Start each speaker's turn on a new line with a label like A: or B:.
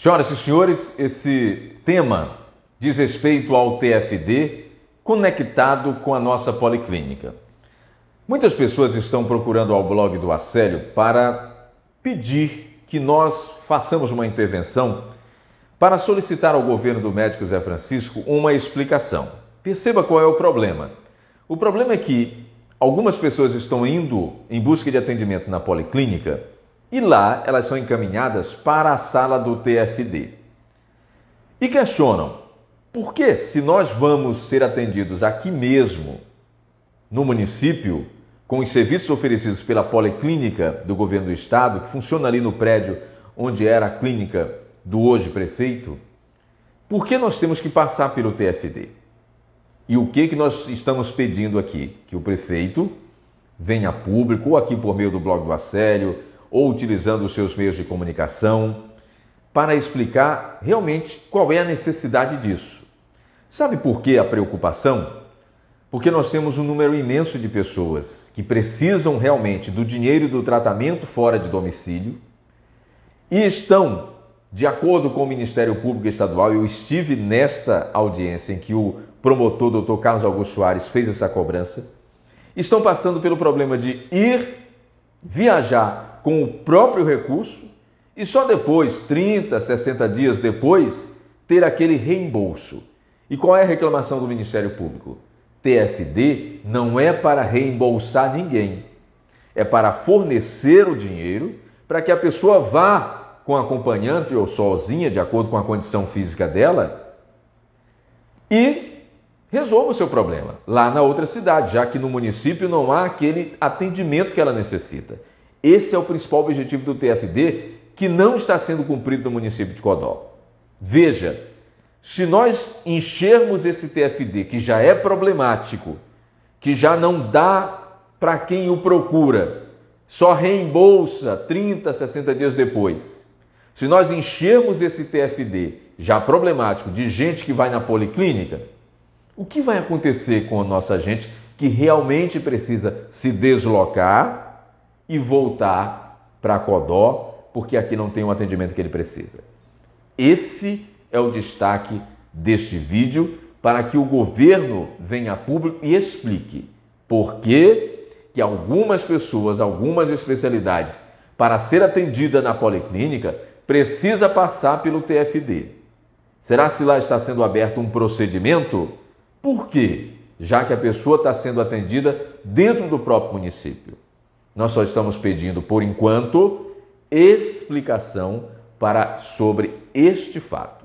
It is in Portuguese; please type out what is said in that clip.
A: Senhoras e senhores, esse tema diz respeito ao TFD conectado com a nossa policlínica. Muitas pessoas estão procurando ao blog do Acélio para pedir que nós façamos uma intervenção para solicitar ao governo do médico Zé Francisco uma explicação. Perceba qual é o problema. O problema é que algumas pessoas estão indo em busca de atendimento na policlínica e lá elas são encaminhadas para a sala do TFD. E questionam: por que, se nós vamos ser atendidos aqui mesmo, no município, com os serviços oferecidos pela Policlínica do governo do estado, que funciona ali no prédio onde era a clínica do hoje prefeito, por que nós temos que passar pelo TFD? E o que, que nós estamos pedindo aqui? Que o prefeito venha a público, ou aqui por meio do blog do Assélio, ou utilizando os seus meios de comunicação para explicar realmente qual é a necessidade disso. Sabe por que a preocupação? Porque nós temos um número imenso de pessoas que precisam realmente do dinheiro do tratamento fora de domicílio e estão, de acordo com o Ministério Público Estadual, eu estive nesta audiência em que o promotor doutor Carlos Augusto Soares fez essa cobrança, estão passando pelo problema de ir viajar com o próprio recurso e só depois, 30, 60 dias depois, ter aquele reembolso. E qual é a reclamação do Ministério Público? TFD não é para reembolsar ninguém, é para fornecer o dinheiro para que a pessoa vá com acompanhante ou sozinha, de acordo com a condição física dela, e resolva o seu problema lá na outra cidade, já que no município não há aquele atendimento que ela necessita. Esse é o principal objetivo do TFD, que não está sendo cumprido no município de Codó. Veja, se nós enchermos esse TFD, que já é problemático, que já não dá para quem o procura, só reembolsa 30, 60 dias depois. Se nós enchermos esse TFD já problemático de gente que vai na policlínica, o que vai acontecer com a nossa gente que realmente precisa se deslocar e voltar para Codó, porque aqui não tem o atendimento que ele precisa. Esse é o destaque deste vídeo para que o governo venha a público e explique por que, que algumas pessoas, algumas especialidades, para ser atendida na policlínica, precisa passar pelo TFD. Será se lá está sendo aberto um procedimento? Por quê? Já que a pessoa está sendo atendida dentro do próprio município. Nós só estamos pedindo, por enquanto, explicação para sobre este fato.